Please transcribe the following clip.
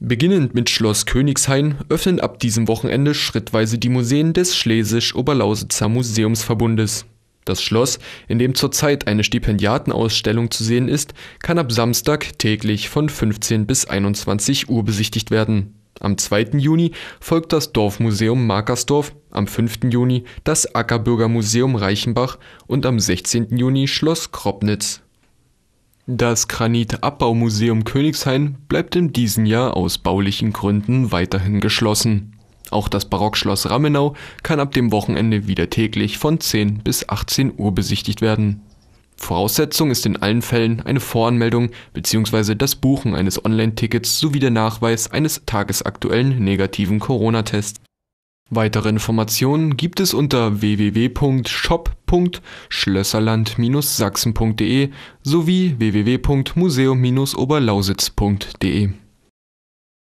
Beginnend mit Schloss Königshain öffnen ab diesem Wochenende schrittweise die Museen des Schlesisch-Oberlausitzer Museumsverbundes. Das Schloss, in dem zurzeit eine Stipendiatenausstellung zu sehen ist, kann ab Samstag täglich von 15 bis 21 Uhr besichtigt werden. Am 2. Juni folgt das Dorfmuseum Markersdorf, am 5. Juni das Ackerbürgermuseum Reichenbach und am 16. Juni Schloss Kropnitz das Granitabbaumuseum Königshain bleibt in diesem Jahr aus baulichen Gründen weiterhin geschlossen. Auch das Barockschloss Ramenau kann ab dem Wochenende wieder täglich von 10 bis 18 Uhr besichtigt werden. Voraussetzung ist in allen Fällen eine Voranmeldung bzw. das Buchen eines Online-Tickets sowie der Nachweis eines tagesaktuellen negativen Corona-Tests Weitere Informationen gibt es unter www.shop.schlösserland-sachsen.de sowie www.museum-oberlausitz.de